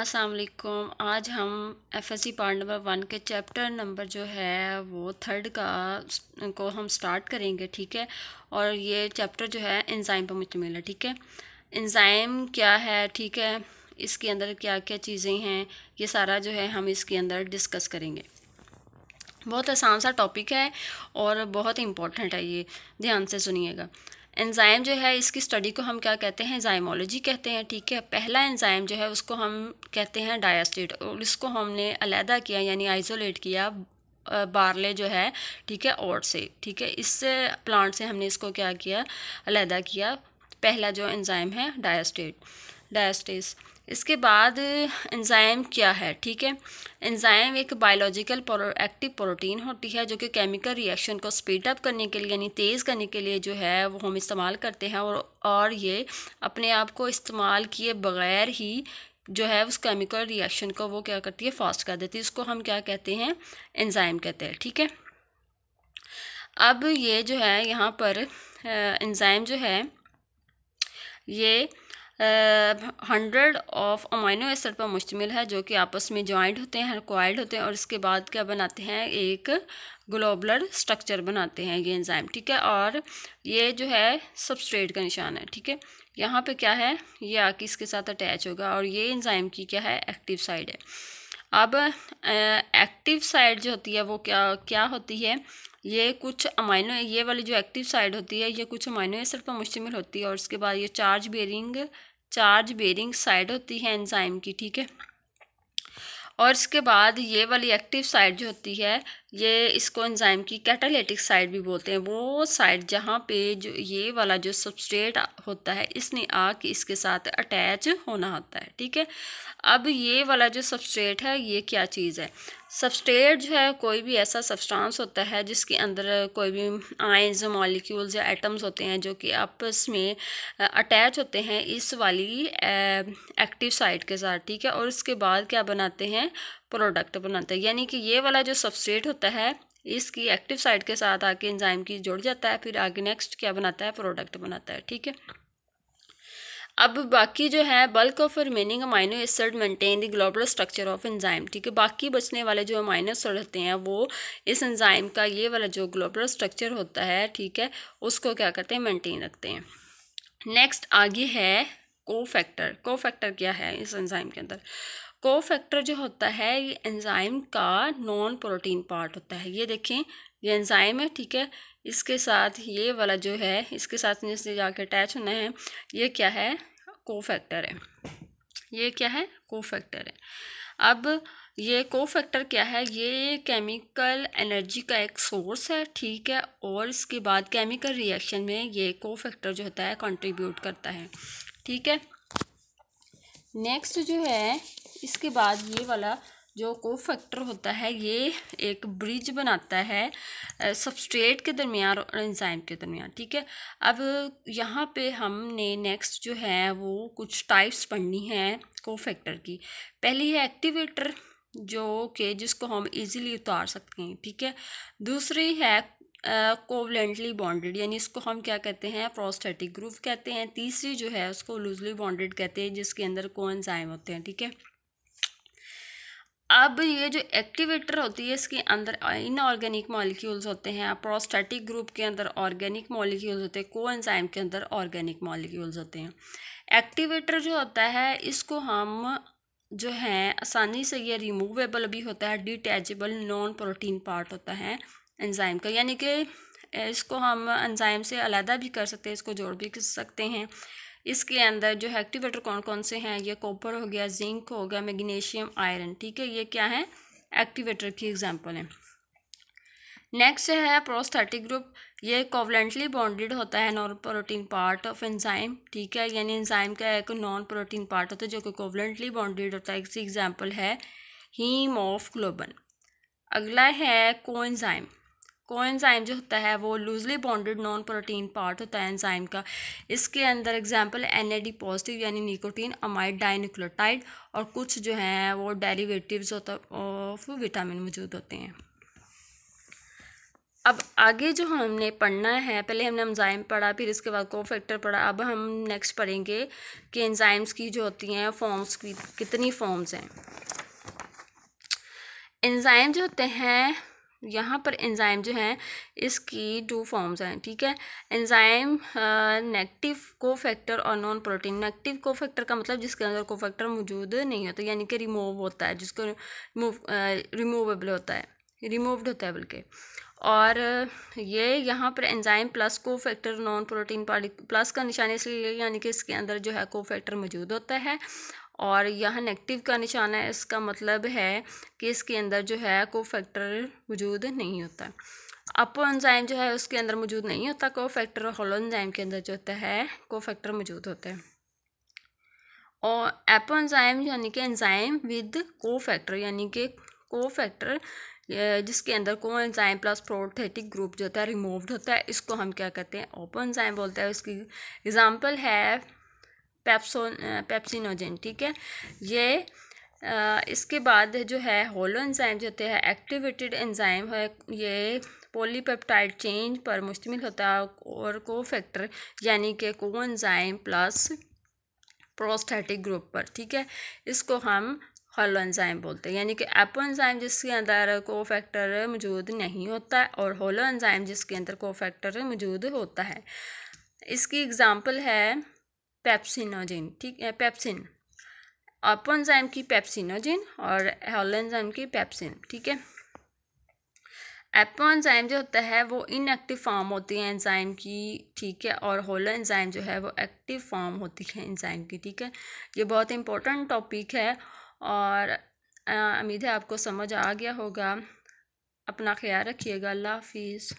असलकुम आज हम F S C part number one के चैप्टर नंबर जो है वो थर्ड का को हम स्टार्ट करेंगे ठीक है और ये चैप्टर जो है इंजाइम पर मुश्तमिल है ठीक है इंजाइम क्या है ठीक है इसके अंदर क्या क्या चीज़ें हैं ये सारा जो है हम इसके अंदर डिस्कस करेंगे बहुत आसान सा टॉपिक है और बहुत इम्पोर्टेंट है ये ध्यान से सुनिएगा एंज़ाइम जो है इसकी स्टडी को हम क्या कहते हैं जाइमोलॉजी कहते हैं ठीक है पहला एंज़ाइम जो है उसको हम कहते हैं डायस्टेट और इसको हमने अलहदा किया यानी आइसोलेट किया बारले जो है ठीक है और से ठीक है इस प्लांट से हमने इसको क्या किया अलहदा किया पहला जो एंज़ाइम है डायस्टेट डायस्टेस इसके बाद एंजाइम क्या है ठीक है एंजाइम एक बायोलॉजिकल प्रो, एक्टिव प्रोटीन होती है जो कि केमिकल रिएक्शन को स्पीड अप करने के लिए यानी तेज़ करने के लिए जो है वो हम इस्तेमाल करते हैं और और ये अपने आप को इस्तेमाल किए बगैर ही जो है उस केमिकल रिएक्शन को वो क्या करती है फास्ट कर देती है इसको हम क्या कहते हैं एंजाइम कहते हैं ठीक है अब ये जो है यहाँ पर एंजाइम जो है ये हंड्रेड ऑफ अमाइनो एसिड पर मुश्तमिल है जो कि आपस में जॉइंट होते हैं रिक्वायर्ड होते हैं और इसके बाद क्या बनाते हैं एक ग्लोबलर स्ट्रक्चर बनाते हैं ये एंजाइम ठीक है और ये जो है सबस्ट्रेट का निशान है ठीक है यहाँ पे क्या है ये आके इसके साथ अटैच होगा और ये एंजाइम की क्या है एक्टिव साइड है अब एक्टिव साइड जो होती है वो क्या क्या होती है ये कुछ अमाइनो ये वाली जो एक्टिव साइड होती है ये कुछ अमाइनो एसिड पर मुश्तमिल होती है और उसके बाद ये charge bearing charge bearing side होती है एंजाइम की ठीक है और इसके बाद ये वाली एक्टिव साइड जो होती है ये इसको एंजाइम की कैटालिटिक साइड भी बोलते हैं वो साइड जहाँ पे जो ये वाला जो सबस्ट्रेट होता है इसने आ कि इसके साथ अटैच होना होता है ठीक है अब ये वाला जो सबस्ट्रेट है ये क्या चीज़ है सबस्टेट जो है कोई भी ऐसा सब्सटेंस होता है जिसके अंदर कोई भी आइंस मॉलिक्यूल्स या एटम्स होते हैं जो कि आपस में अटैच होते हैं इस वाली एक्टिव साइट के साथ ठीक है और उसके बाद क्या बनाते हैं प्रोडक्ट बनाते हैं यानी कि ये वाला जो सबस्टेट होता है इसकी एक्टिव साइट के साथ आके इंजाइम की जुड़ जाता है फिर आगे नेक्स्ट क्या बनाता है प्रोडक्ट बनाता है ठीक है अब बाकी जो है bulk of remaining amino acid maintain the global structure of enzyme ठीक है बाकी बचने वाले जो अमाइनो एसिड होते हैं वो इस एंजाइम का ये वाला जो ग्लोबल स्ट्रक्चर होता है ठीक है उसको क्या करते हैं मेंटेन रखते हैं नेक्स्ट आगे है को फैक्टर को फैक्टर क्या है इस एंजाइम के अंदर को फैक्टर जो होता है ये एंजाइम का नॉन प्रोटीन पार्ट होता है ये देखें ये एंजाइम है ठीक है इसके साथ ये वाला जो है इसके साथ जिससे जाके अटैच होना है ये क्या है को फैक्टर है ये क्या है को फैक्टर है अब ये को फैक्टर क्या है ये केमिकल एनर्जी का एक सोर्स है ठीक है और इसके बाद केमिकल रिएक्शन में ये को फैक्टर जो होता है कंट्रीब्यूट करता है ठीक है नेक्स्ट जो है इसके बाद ये वाला जो को फैक्टर होता है ये एक ब्रिज बनाता है सबस्ट्रेट के दरमियान और एंजाइम के दरमियान ठीक है अब यहाँ पे हमने नेक्स्ट जो है वो कुछ टाइप्स पढ़नी है को फैक्टर की पहली है एक्टिवेटर जो के जिसको हम इजीली उतार सकते हैं ठीक है दूसरी है कोवलेंटली बॉन्डेड यानी इसको हम क्या कहते हैं प्रोस्थेटिक ग्रुप कहते हैं तीसरी जो है उसको लूजली बॉन्डेड कहते हैं जिसके अंदर को एंजाइम होते हैं ठीक है अब ये जो एक्टिवेटर होती है इसके अंदर इनऑर्गेनिक मॉलिक्यूल्स होते हैं प्रोस्टेटिक ग्रुप के अंदर ऑर्गेनिक मॉलिक्यूल्स होते हैं को एंजाइम के अंदर ऑर्गेनिक मॉलिक्यूल्स होते हैं एक्टिवेटर जो होता है इसको हम जो है आसानी से ये रिमूवेबल भी होता है डिटैचबल नॉन प्रोटीन पार्ट होता है एंजाइम का यानी कि इसको हम एंजाइम से अलहदा भी कर सकते हैं इसको जोड़ भी कर सकते हैं इसके अंदर जो एक्टिवेटर कौन कौन से हैं ये कॉपर हो गया जिंक हो गया मैग्नीशियम आयरन ठीक है ये क्या है एक्टिवेटर की एग्जाम्पल है नेक्स्ट है प्रोस्थेटिक ग्रुप ये कोवलेंटली बॉन्डेड होता है non protein part of enzyme ठीक है यानी एंजाइम का एक नॉन प्रोटीन पार्ट होता है जो कि कोवलेंटली बॉन्डेड होता है इसकी एग्जाम्पल है हीम ऑफ ग्लोबन अगला है कोएंजाइम कोएंजाइम जो होता है वो loosely bonded non protein part होता है एंजाइम का इसके अंदर एग्जाम्पल एन पॉजिटिव यानी निकोटीन अमाइड डाइनिक्लोटाइड और कुछ जो हैं वो डेरिवेटिव्स होता ऑफ विटामिन मौजूद होते हैं अब आगे जो हमने पढ़ना है पहले हमने एंजाइम पढ़ा फिर इसके बाद को फैक्टर पढ़ा अब हम नेक्स्ट पढ़ेंगे कि एंजाइम्स की जो होती हैं फॉर्म्स की कितनी फॉर्म्स हैं एंजाइम जो होते हैं यहाँ पर एंजाइम जो है इसकी टू फॉर्म्स हैं ठीक है एंजाइम नेगेटिव कोफैक्टर और नॉन प्रोटीन नेगेटिव कोफैक्टर का मतलब जिसके अंदर कोफैक्टर मौजूद नहीं होता यानी कि रिमूव होता है जिसको रिमूव रिमूवेबल होता है रिमूव्ड होता है बल्कि और ये यहाँ पर enzyme plus cofactor non protein party plus का निशान इसलिए यानी कि इसके अंदर जो है को फैक्टर मौजूद होता है और यहाँ नेगेटिव का निशान है इसका मतलब है कि इसके अंदर जो है को फैक्टर मौजूद नहीं होता अपो एंजाइम जो है उसके अंदर मौजूद नहीं होता को फैक्टर होलो एंजाइम के अंदर जो होता है को फैक्टर मौजूद होता है और एपो एंजाइम यानी कि एंजाइम विद को फैक्टर यानी कि को फैक्टर जिसके अंदर को एंजाइम प्लस प्रोथेटिक ग्रुप जो होता है रिमूव्ड होता है इसको हम क्या कहते हैं ओपो एंजाइम बोलते हैं उसकी एग्जांपल है पेप्सो पेप्सिनोजन ठीक है ये आ, इसके बाद जो है होलो एंजाइम जो होते हैं एक्टिवेटेड एंजाइम है ये पोलीपेप्टाइड चेंज पर मुश्तमिल होता है और को फैक्टर यानी कि को एंजाइम प्लस प्रोस्थेटिक ग्रुप पर ठीक है इसको हम होलो एंजाइम बोलते हैं यानी कि एपो एंजाइम जिसके अंदर को फैक्टर मौजूद नहीं होता और होलो एंजाइम जिसके अंदर को फैक्टर मौजूद होता है इसकी एग्ज़ाम्पल है पेप्सिनोजिन ठीक है पैप्सिन अपनजाइम की पेप्सिनोजिन और हॉलनजाइम की पैप्सिन ठीक है एपोनजाइम जो होता है वो इनएक्टिव फॉर्म होती है एंजाइम की ठीक है और होलो एंजाइम जो है वो एक्टिव फॉर्म होती है एंजाइम की ठीक है ये बहुत इंपॉर्टेंट टॉपिक है और उम्मीद है आपको समझ आ गया होगा अपना ख्याल रखिएगा अल्लाह हाफिज़